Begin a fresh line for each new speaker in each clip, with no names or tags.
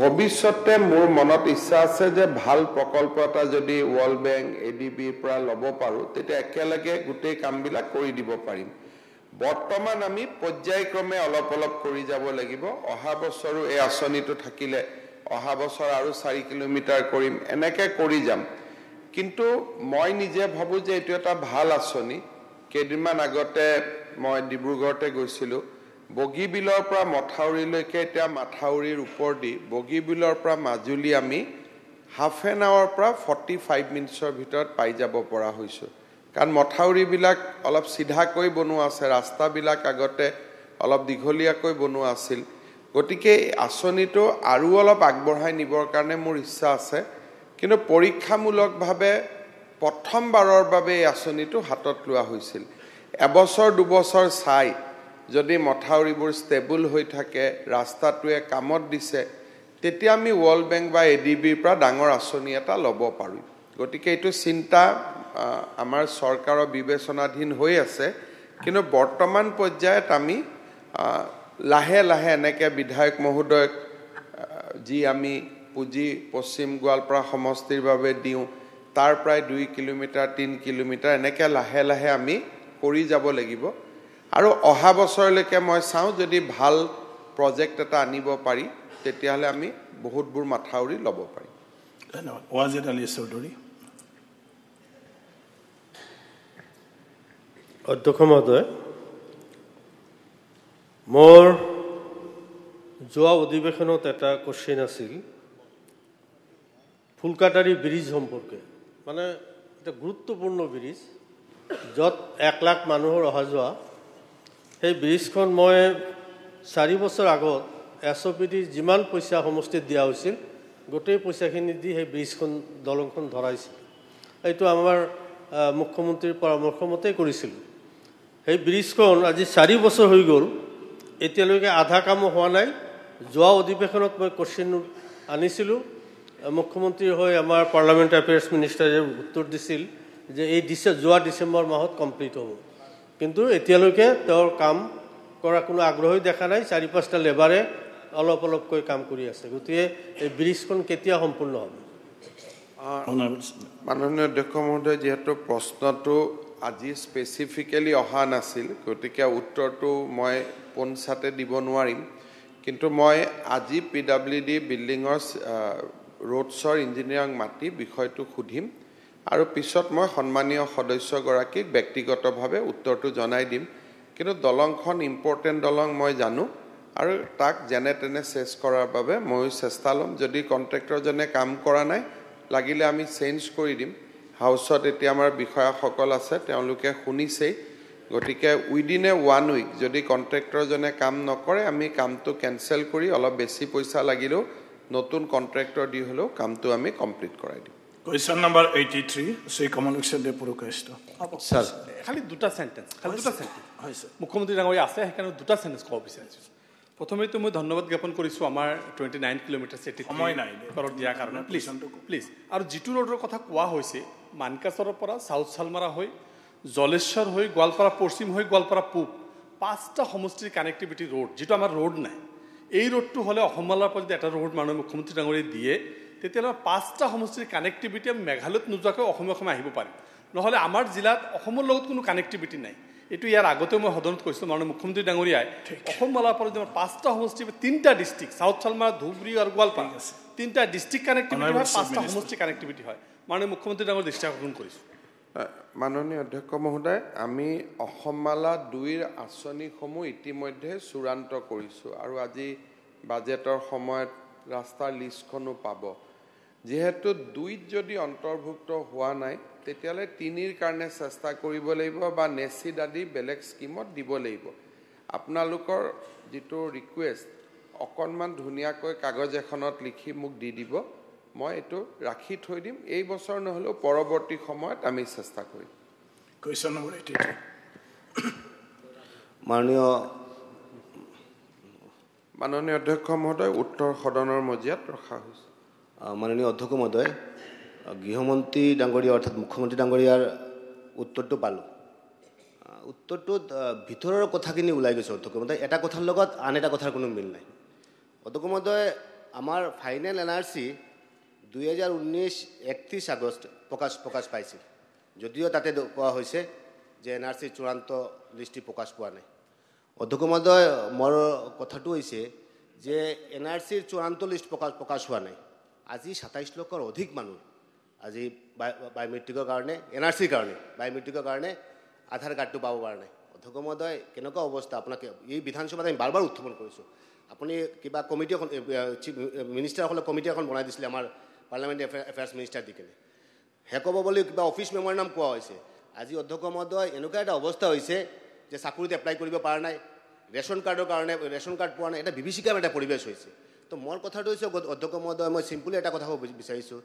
ভৱিষ্যতে মোৰ মনত ইচ্ছা আছে যে ভাল প্ৰকল্প এটা যদি ৱৰ্ল্ড বেংক এ ডি বিৰ পৰা ল'ব পাৰোঁ তেতিয়া একেলগে গোটেই কামবিলাক কৰি দিব পাৰিম বৰ্তমান আমি পৰ্যায়ক্ৰমে অলপ অলপ কৰি যাব লাগিব অহা বছৰো এই আঁচনিটো থাকিলে অহা বছৰ আৰু চাৰি কিলোমিটাৰ কৰিম এনেকৈ কৰি যাম কিন্তু মই নিজে ভাবোঁ যে এইটো এটা ভাল আঁচনি কেইদিনমান আগতে মই ডিব্ৰুগড়তে গৈছিলোঁ বগীবিলৰ পৰা মথাউৰিলৈকে এতিয়া মাথাউৰিৰ ওপৰ দি বগীবিলৰ পৰা মাজুলী আমি হাফ এন আৱাৰৰ পৰা ফৰ্টি ফাইভ মিনিটছৰ ভিতৰত পাই যাব পৰা হৈছোঁ কাৰণ মথাউৰিবিলাক অলপ চিধাকৈ বনোৱা আছে ৰাস্তাবিলাক আগতে অলপ দীঘলীয়াকৈ বনোৱা আছিল গতিকে এই আঁচনিটো আৰু অলপ আগবঢ়াই নিবৰ কাৰণে মোৰ ইচ্ছা আছে কিন্তু পৰীক্ষামূলকভাৱে প্ৰথমবাৰৰ বাবে এই আঁচনিটো হাতত লোৱা হৈছিল এবছৰ দুবছৰ চাই যদি মথাউৰিবোৰ ষ্টেবল হৈ থাকে ৰাস্তাটোৱে কামত দিছে তেতিয়া আমি ৱৰ্ল্ড বেংক বা এ ডি বিৰ পৰা ডাঙৰ আঁচনি এটা ল'ব পাৰোঁ গতিকে এইটো চিন্তা আমাৰ চৰকাৰৰ বিবেচনাধীন হৈ আছে কিন্তু বৰ্তমান পৰ্যায়ত আমি লাহে লাহে এনেকৈ বিধায়ক মহোদয়ক যি আমি পুঁজি পশ্চিম গোৱালপাৰা সমষ্টিৰ বাবে দিওঁ তাৰ প্ৰায় দুই কিলোমিটাৰ তিনি কিলোমিটাৰ এনেকৈ লাহে লাহে আমি কৰি যাব লাগিব আৰু অহা বছৰলৈকে মই চাওঁ যদি ভাল প্ৰজেক্ট এটা আনিব পাৰি তেতিয়াহ'লে আমি বহুতবোৰ মাথাউৰি ল'ব পাৰিম ধন্যবাদ আলী চৌধুৰী
অধ্যক্ষ মহোদয় মোৰ যোৱা অধিৱেশনত এটা কুৱেশ্যন আছিল ফুলকাটাৰী ব্ৰিজ সম্পৰ্কে মানে এটা গুৰুত্বপূৰ্ণ ব্ৰিজ য'ত এক লাখ মানুহৰ অহা যোৱা সেই ব্ৰিজখন মই চাৰি বছৰ আগত এছ অ' পি ডি যিমান পইচা সমষ্টিত দিয়া হৈছিল গোটেই পইচাখিনি দি সেই ব্ৰিজখন দলংখন ধৰাইছিল এইটো আমাৰ মুখ্যমন্ত্ৰীৰ পৰামৰ্শমতেই কৰিছিলোঁ সেই ব্ৰিজখন আজি চাৰি বছৰ হৈ গ'ল এতিয়ালৈকে আধা কামো হোৱা নাই যোৱা অধিৱেশনত মই কোশ্চিন আনিছিলোঁ মুখ্যমন্ত্ৰীৰ হৈ আমাৰ পাৰ্লামেণ্ট এফেয়াৰ্ছ মিনিষ্টাৰে উত্তৰ দিছিল যে এই ডিচে যোৱা ডিচেম্বৰ মাহত কমপ্লিট হ'ব কিন্তু এতিয়ালৈকে তেওঁৰ কাম কৰা কোনো আগ্ৰহেই দেখা নাই চাৰি পাঁচটা লেবাৰে অলপ অলপকৈ কাম কৰি আছে গতিকে এই ব্ৰিজখন কেতিয়া সম্পূৰ্ণ হ'ব
মাননীয় অধ্যক্ষ মহোদয় যিহেতু প্ৰশ্নটো আজি স্পেচিফিকেলি অহা নাছিল গতিকে উত্তৰটো মই পোনচাতে দিব নোৱাৰিম কিন্তু মই আজি পি ডাব্লিউ ডি বিল্ডিঙৰ ৰোডছৰ ইঞ্জিনিয়াৰক মাতি বিষয়টো সুধিম আৰু পিছত মই সন্মানীয় সদস্যগৰাকীক ব্যক্তিগতভাৱে উত্তৰটো জনাই দিম কিন্তু দলংখন ইম্পৰ্টেণ্ট দলং মই জানো আৰু তাক যেনে তেনে চেঞ্জ কৰাৰ বাবে ময়ো চেষ্টা ল'ম যদি কণ্ট্ৰেক্টৰজনে কাম কৰা নাই লাগিলে আমি চেঞ্জ কৰি দিম হাউচত এতিয়া আমাৰ বিষয়াসকল আছে তেওঁলোকে শুনিছেই গতিকে উইডিন এ ওৱান উইক যদি কণ্ট্ৰেক্টৰজনে কাম নকৰে আমি কামটো কেঞ্চেল কৰি অলপ বেছি পইচা লাগিলেও নতুন কণ্ট্ৰেক্টৰ দি হ'লেও কামটো আমি কমপ্লিট কৰাই দিম Question number 83,
সেই কমনক্সন দে পুরকেষ্ট হব স্যার খালি দুটা সেন্টেন্স খালি দুটা সেন্টেন্স হয় স্যার মুখ্যমন্ত্রী ডাঙ্গরি আছে হেকানে দুটা সেন্টেন্স কব বিচাৰিছো প্ৰথমে তো মই ধন্যবাদ জ্ঞাপন কৰিছো আমাৰ 29 কিলোমিটাৰ সিটি সময় নাই কৰ দিয়া কাৰণে প্লিজ প্লিজ আৰু জিটু ৰোডৰ কথা কোৱা হৈছে মানকাছৰ পৰা সাউথ সালমাৰা হৈ জলেশ্বৰ হৈ গোৱালপাৰা পশ্চিম হৈ গোৱালপাৰা পূব পাঁচটা সমষ্টিৰ কানেক্টিভিটি ৰোড যিটো আমাৰ ৰোড নাই এই ৰোডটো হ'লে অসমৰ পৰা যদি এটা ৰোড মানুহে মুখ্যমন্ত্ৰী দিয়ে তেতিয়াহ'লে আমাৰ পাঁচটা সমষ্টিৰ কানেক্টিভিটি আমি মেঘালয়ত নোযোৱাকৈ অসমীয়া অসমে আহিব পাৰিম নহ'লে আমাৰ জিলাত অসমৰ লগত কোনো কানেক্টিভিটি নাই এইটো ইয়াৰ আগতেও মই সদনত কৈছিলোঁ মাননীয় মুখ্যমন্ত্ৰী ডাঙৰীয়াই অসমৱালাৰ পৰা যে আমাৰ পাঁচটা সমষ্টি তিনিটা ডিষ্ট্ৰিক্ট চাউথ চালমাৰা ধুবুৰী আৰু গোৱালপাৰা তিনিটা ডিষ্ট্ৰিক্ট কানেক্টিভিটি হয় পাঁচটা সমষ্টি কানেক্টিভিটি হয় মাননীয় মুখ্যমন্ত্ৰী ডাঙৰ দৃষ্টি
আকৰ্ষণ কৰিছোঁ মাননীয় অধ্যক্ষ মহোদয় আমি অসম মালা দুইৰ আঁচনিসমূহ ইতিমধ্যে চূড়ান্ত কৰিছোঁ আৰু আজি বাজেটৰ সময়ত ৰাস্তাৰ লিষ্টখনো পাব যিহেতু দুইত যদি অন্তৰ্ভুক্ত হোৱা নাই তেতিয়াহ'লে তিনিৰ কাৰণে চেষ্টা কৰিব লাগিব বা নেচিড আদি বেলেগ স্কীমত দিব লাগিব আপোনালোকৰ যিটো ৰিকুৱেষ্ট অকণমান ধুনীয়াকৈ কাগজ এখনত লিখি মোক দি দিব মই এইটো ৰাখি থৈ দিম এই বছৰ নহ'লেও পৰৱৰ্তী সময়ত আমি চেষ্টা কৰিম কুৱেশ্যন নম্বৰ এইটি মাননীয় মাননীয় অধ্যক্ষ মহোদয় উত্তৰ
সদনৰ মজিয়াত ৰখা হৈছে মাননীয় অধ্যক্ষ মহোদয় গৃহমন্ত্ৰী ডাঙৰীয়া অৰ্থাৎ মুখ্যমন্ত্ৰী ডাঙৰীয়াৰ উত্তৰটো পালোঁ উত্তৰটোত ভিতৰৰ কথাখিনি ওলাই গৈছে অধ্যক্ষ মহোদয় এটা কথাৰ লগত আন এটা কথাৰ কোনো মিল নাই অধ্যক্ষ মহোদয় আমাৰ ফাইনেল এন আৰ চি দুহেজাৰ ঊনৈছ একত্ৰিছ আগষ্ট প্ৰকাশ প্ৰকাশ পাইছিল যদিও তাতে কোৱা হৈছে যে এন আৰ চি চূড়ান্ত দৃষ্টি প্ৰকাশ পোৱা নাই অধ্যক্ষ মহোদয় মোৰ কথাটো হৈছে যে এন আৰ চিৰ চূড়ান্ত লিষ্ট প্ৰকাশ প্ৰকাশ হোৱা নাই আজি সাতাইছ লক্ষৰ অধিক মানুহ আজি বায় বায়োমেট্ৰিকৰ কাৰণে এন আৰ চিৰ কাৰণে বায়োমেট্ৰিকৰ কাৰণে আধাৰ কাৰ্ডটো পাবৰ কাৰণে অধ্যক্ষ মহোদয় কেনেকুৱা অৱস্থা আপোনাক এই বিধানসভাত আমি বাৰ বাৰ উত্থাপন কৰিছোঁ আপুনি কিবা কমিটি এখন মিনিষ্টাৰসকলে কমিটি এখন বনাই দিছিলে আমাৰ পাৰ্লিয়ামেণ্ট এফেয়াৰ্ছ মিনিষ্টাৰ দি কেনে শেষ হ'ব বুলি কিবা অফিচ নাম কোৱা হৈছে আজি অধ্যক্ষ মহোদয় এনেকুৱা এটা অৱস্থা হৈছে যে চাকৰিত এপ্লাই কৰিব পৰা নাই ৰেচন কাৰ্ডৰ কাৰণে ৰেচন কাৰ্ড পোৱা নাই এটা বিভীষিকাৰ এটা পৰিৱেশ হৈছে তো মোৰ কথাটো হৈছে অধ্যক্ষ মহোদয় মই চিম্পুলি এটা কথা ক'ব বিচাৰিছোঁ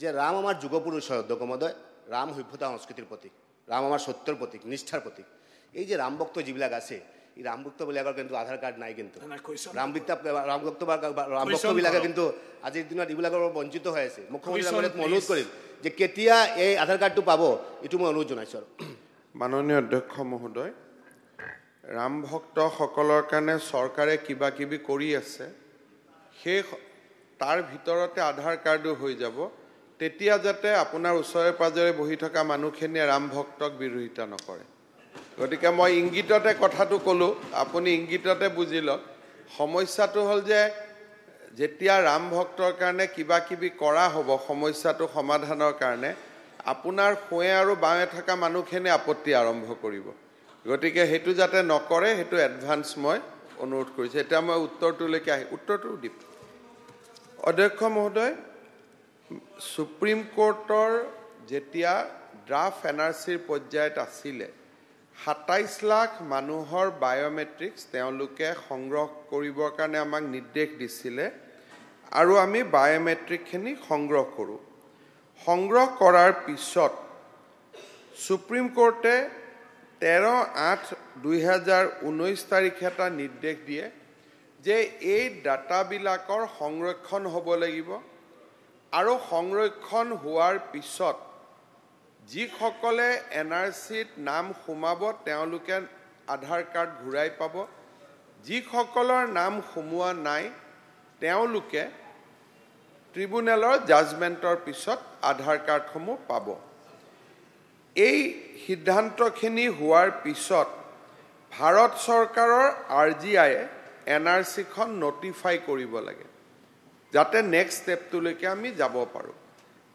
যে ৰাম আমাৰ যুগপুৰুষ হয় অধ্যক্ষ মহোদয় ৰাম সভ্যতা সংস্কৃতিৰ প্ৰতীক ৰাম আমাৰ সত্যৰ প্ৰতীক নিষ্ঠাৰ প্ৰতীক এই যে ৰাম ভক্ত যিবিলাক আছে এই ৰাম ভক্তবিলাকৰ কিন্তু আধাৰ কাৰ্ড নাই কিন্তু ৰাম বিত্তা ৰাম ভক্ত ৰাম ভক্তবিলাকে কিন্তু আজিৰ দিনত এইবিলাকৰ পৰা বঞ্চিত হৈ আছে মুখ্যমন্ত্ৰীৰ অনুৰোধ কৰিম যে কেতিয়া এই আধাৰ
কাৰ্ডটো পাব এইটো মই অনুৰোধ জনাইছোঁ আৰু মাননীয় অধ্যক্ষ মহোদয় ৰাম ভক্তসকলৰ কাৰণে চৰকাৰে কিবা কিবি কৰি আছে সেই তাৰ ভিতৰতে আধাৰ কাৰ্ডো হৈ যাব তেতিয়া যাতে আপোনাৰ ওচৰে পাঁজৰে বহি থকা মানুহখিনিয়ে ৰাম ভক্তক বিৰোধিতা নকৰে গতিকে মই ইংগিততে কথাটো ক'লোঁ আপুনি ইংগিততে বুজি লওক সমস্যাটো হ'ল যে যেতিয়া ৰাম ভক্তৰ কাৰণে কিবা কিবি কৰা হ'ব সমস্যাটো সমাধানৰ কাৰণে আপোনাৰ সোঁৱে আৰু বাঁৱে থকা মানুহখিনিয়ে আপত্তি আৰম্ভ কৰিব গতিকে সেইটো যাতে নকৰে সেইটো এডভান্স মই অনুৰোধ কৰিছোঁ এতিয়া মই উত্তৰটোলৈকে আহি উত্তৰটো দিম অধ্যক্ষ মহোদয় সুপ্ৰীম কোৰ্টৰ যেতিয়া ড্ৰাফ্ট এন আৰ চিৰ পৰ্যায়ত আছিলে সাতাইছ লাখ মানুহৰ বায়'মেট্ৰিক্স তেওঁলোকে সংগ্ৰহ কৰিবৰ কাৰণে আমাক নিৰ্দেশ দিছিলে আৰু আমি বায়'মেট্ৰিকখিনি সংগ্ৰহ কৰোঁ সংগ্ৰহ কৰাৰ পিছত সুপ্ৰিম কোৰ্টে তেৰ আঠ দুহেজাৰ ঊনৈছ তাৰিখে এটা নিৰ্দেশ দিয়ে যে এই ডাটাবিলাকৰ সংৰক্ষণ হ'ব লাগিব আৰু সংৰক্ষণ হোৱাৰ পিছত যিসকলে এন আৰ চিত নাম সোমাব তেওঁলোকে আধাৰ কাৰ্ড ঘূৰাই পাব যিসকলৰ নাম সোমোৱা নাই তেওঁলোকে ট্ৰিবিউনেলৰ জাজমেণ্টৰ পিছত আধাৰ কাৰ্ডসমূহ পাব এই সিদ্ধান্তখিনি হোৱাৰ পিছত ভাৰত চৰকাৰৰ আৰ জি আয়ে এন আৰ চিখন নটিফাই কৰিব লাগে যাতে নেক্সট ষ্টেপটোলৈকে আমি যাব পাৰোঁ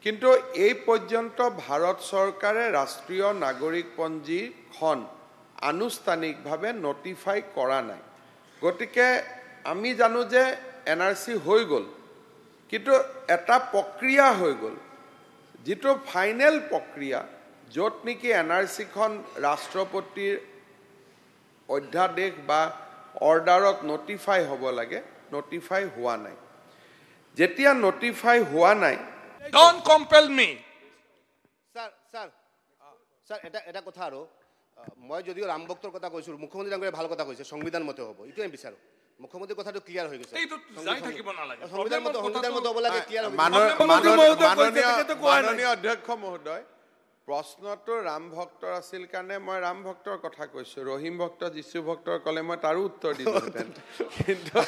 কিন্তু এই পৰ্যন্ত ভাৰত চৰকাৰে ৰাষ্ট্ৰীয় নাগৰিকপঞ্জীখন আনুষ্ঠানিকভাৱে নটিফাই কৰা নাই গতিকে আমি জানো যে এন আৰ চি হৈ গ'ল কিন্তু এটা প্ৰক্ৰিয়া হৈ গ'ল যিটো ফাইনেল প্ৰক্ৰিয়া য'ত নেকি এন আৰ চিখন ৰাষ্ট্ৰপতিৰ অধ্যাদেশ বা অৰ্ডাৰত নটিফাই হ'ব লাগে নটিফাই হোৱা নাই যেতিয়া নটিফাই হোৱা নাই uh,
uh, মই যদিও ৰামভক্তৰ কথা কৈছো মুখ্যমন্ত্ৰী ডাঙৰে ভাল কথা কৈছে সংবিধান মতে হ'ব এইটোৱে বিচাৰোঁ মুখ্যমন্ত্ৰীৰ কথাটো ক্লিয়াৰ হৈ গৈছে সংবিধান মতে হ'ব লাগে মাননীয় অধ্যক্ষ
মহোদয় প্ৰশ্নটো ৰাম ভক্তৰ আছিল কাৰণে মই ৰাম ভক্তৰ কথা কৈছোঁ ৰহিম ভক্ত যীশু ভক্তৰ ক'লে মই তাৰো উত্তৰ দিলোঁ কিন্তু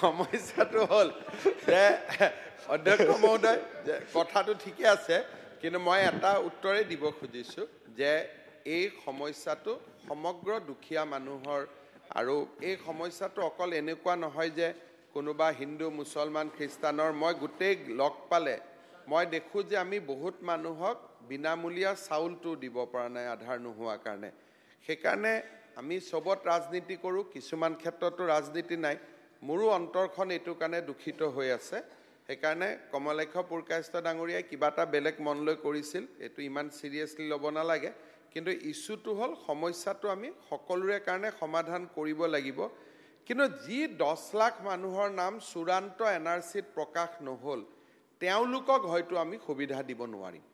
সমস্যাটো হ'ল যে অধ্যক্ষ মহোদয় যে কথাটো ঠিকে আছে কিন্তু মই এটা উত্তৰেই দিব খুজিছোঁ যে এই সমস্যাটো সমগ্ৰ দুখীয়া মানুহৰ আৰু এই সমস্যাটো অকল এনেকুৱা নহয় যে কোনোবা হিন্দু মুছলমান খ্ৰীষ্টানৰ মই গোটেই লগ পালে মই দেখোঁ যে আমি বহুত মানুহক বিনামূলীয়া চাউলটো দিব পৰা নাই আধাৰ নোহোৱা কাৰণে সেইকাৰণে আমি চবত ৰাজনীতি কৰোঁ কিছুমান ক্ষেত্ৰতো ৰাজনীতি নাই মোৰো অন্তৰখন এইটো কাৰণে দূষিত হৈ আছে সেইকাৰণে কমলেক্ষ পূৰ্কাস্ত ডাঙৰীয়াই কিবা এটা বেলেগ মনলৈ কৰিছিল এইটো ইমান ছিৰিয়াছলি ল'ব নালাগে কিন্তু ইছ্যুটো হ'ল সমস্যাটো আমি সকলোৰে কাৰণে সমাধান কৰিব লাগিব কিন্তু যি দহ লাখ মানুহৰ নাম চূড়ান্ত এন আৰ চিত প্ৰকাশ নহ'ল তেওঁলোকক হয়তো আমি সুবিধা দিব নোৱাৰিম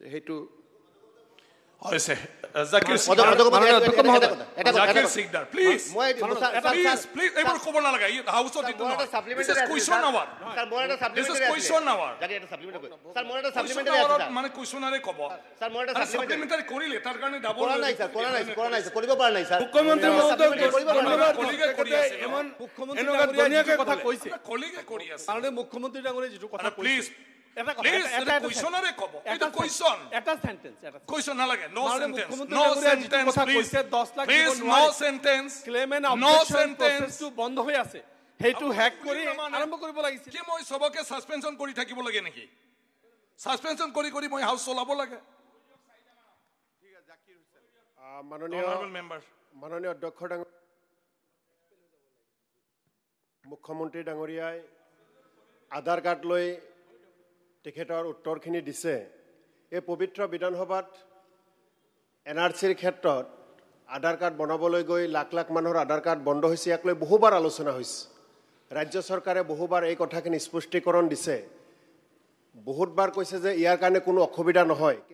সেইটো হৈছে মুখ্যমন্ত্ৰী
ডাঙৰীয়া যিটো প্লিজ
মুখ্যমন্ত্ৰী ডাঙৰীয়াই
আধাৰ কাৰ্ড লৈ তেখেতৰ উত্তৰখিনি দিছে এই পবিত্ৰ বিধানসভাত এন আৰ চিৰ ক্ষেত্ৰত আধাৰ কাৰ্ড বনাবলৈ গৈ লাখ লাখ মানুহৰ আধাৰ কাৰ্ড বন্ধ হৈছে ইয়াক লৈ বহুবাৰ আলোচনা হৈছে ৰাজ্য চৰকাৰে বহুবাৰ এই কথাখিনি স্পষ্টীকৰণ দিছে বহুতবাৰ কৈছে যে ইয়াৰ কাৰণে কোনো অসুবিধা নহয়